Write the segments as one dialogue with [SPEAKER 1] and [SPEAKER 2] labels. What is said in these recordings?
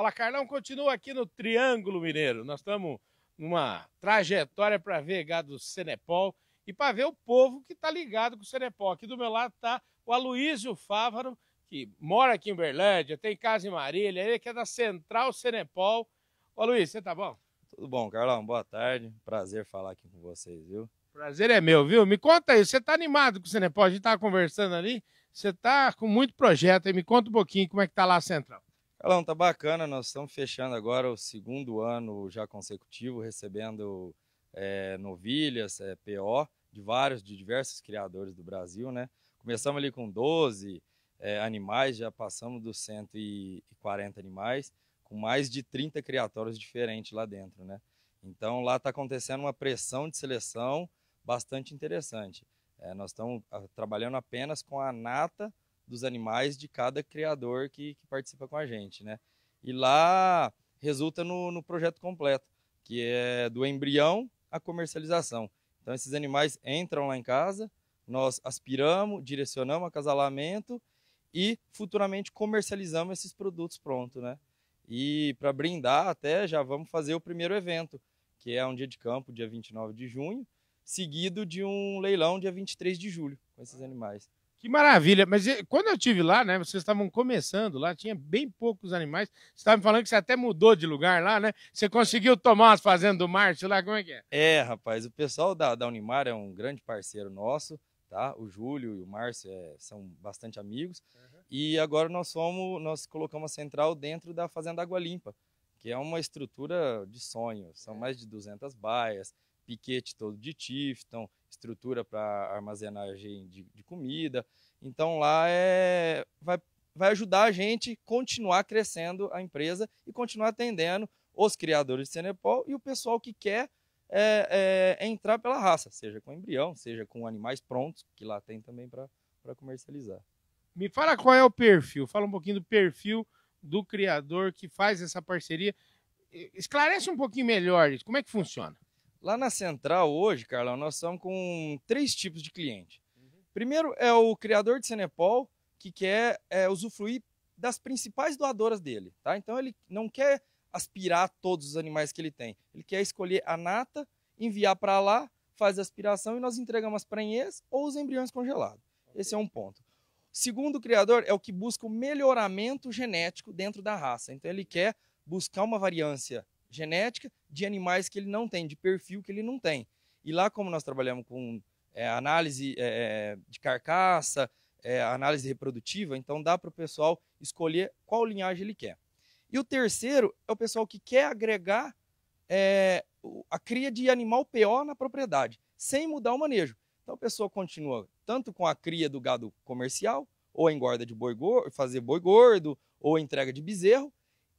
[SPEAKER 1] Fala, Carlão, continua aqui no Triângulo Mineiro. Nós estamos numa trajetória para ver gado Senepol e para ver o povo que está ligado com o Senepol. Aqui do meu lado está o Aloísio Fávaro, que mora aqui em Berlândia, tem casa em Marília, ele que é da Central Senepol. Ô Luiz, você tá bom?
[SPEAKER 2] Tudo bom, Carlão, boa tarde. Prazer falar aqui com vocês, viu? Prazer é meu, viu? Me
[SPEAKER 1] conta aí, você tá animado com o Senepol? A gente tava conversando ali, você tá com muito projeto aí, me conta um pouquinho como é que tá lá a Central.
[SPEAKER 2] Calão, tá bacana. Nós estamos fechando agora o segundo ano já consecutivo, recebendo é, novilhas, é, eh, PO, de vários, de diversos criadores do Brasil, né? Começamos ali com 12 é, eh, animais, já passamos dos 140 animais, com mais de 30 criatórios diferentes lá dentro, né? Então lá está acontecendo uma pressão de seleção bastante interessante. nós estamos ah, trabalhando apenas com a nata dos animais de cada criador que, que participa com a gente, né? E lá resulta no, no projeto completo, que é do embrião à comercialização. Então esses animais entram lá em casa, nós aspiramos, direcionamos acasalamento e futuramente comercializamos esses produtos prontos, né? E para brindar até já vamos fazer o primeiro evento, que é um dia de campo, dia 29 de junho, seguido de um leilão dia 23 de julho com esses animais.
[SPEAKER 1] Que maravilha. Mas quando eu tive lá, né? Vocês estavam começando lá, tinha bem poucos animais. Você estava me falando que você até mudou de lugar lá, né? Você conseguiu tomar as fazendas do Márcio lá, como é que é?
[SPEAKER 2] É, rapaz, o pessoal da, da Unimar é um grande parceiro nosso, tá? O Júlio e o Márcio é, são bastante amigos. Uhum. E agora nós somos, nós colocamos a central dentro da Fazenda Água Limpa, que é uma estrutura de sonho. São é. mais de 200 baias, piquete todo de Tifton, estrutura para armazenagem de, de, comida. Então lá é, vai, vai ajudar a gente continuar crescendo a empresa e continuar atendendo os criadores de Senepol e o pessoal que quer é, é, entrar pela raça, seja com embrião, seja com animais prontos, que lá tem também para comercializar.
[SPEAKER 1] Me fala qual é o perfil, fala um pouquinho do perfil do criador que faz essa parceria. Esclarece um pouquinho melhor isso, como é
[SPEAKER 2] que funciona? Lá na central hoje, Carlão, nós estamos com três tipos de cliente. Uhum. Primeiro é o criador de Cenepol, que quer é, usufruir das principais doadoras dele. Tá? Então ele não quer aspirar todos os animais que ele tem. Ele quer escolher a nata, enviar para lá, faz a aspiração e nós entregamos as prenhez ou os embriões congelados. Okay. Esse é um ponto. Segundo criador é o que busca o melhoramento genético dentro da raça. Então ele quer buscar uma variância genética de animais que ele não tem, de perfil que ele não tem. E lá, como nós trabalhamos com é, análise é, é de carcaça, é, análise reprodutiva, então dá para o pessoal escolher qual linhagem ele quer. E o terceiro é o pessoal que quer agregar é, a cria de animal PO na propriedade, sem mudar o manejo. Então a pessoa continua tanto com a cria do gado comercial, ou engorda de boi gordo, fazer boi gordo, ou entrega de bezerro,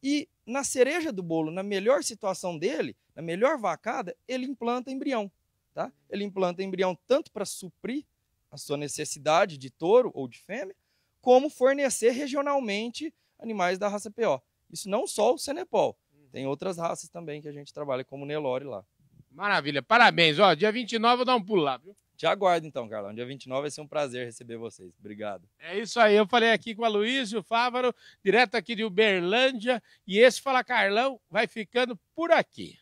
[SPEAKER 2] e na cereja do bolo, na melhor situação dele, na melhor vacada, ele implanta embrião. Tá? Ele implanta embrião tanto para suprir a sua necessidade de touro ou de fêmea, como fornecer regionalmente animais da raça PO. Isso não só o Senepol, tem outras raças também que a gente trabalha como Nelore lá. Maravilha, parabéns. Ó, dia 29 eu vou dar um pulo lá, viu? Te aguardo então, Carlão. Dia 29
[SPEAKER 1] vai ser um prazer receber vocês. Obrigado. É isso aí. Eu falei aqui com a e o Fávaro, direto aqui de Uberlândia. E esse Fala Carlão vai ficando por aqui.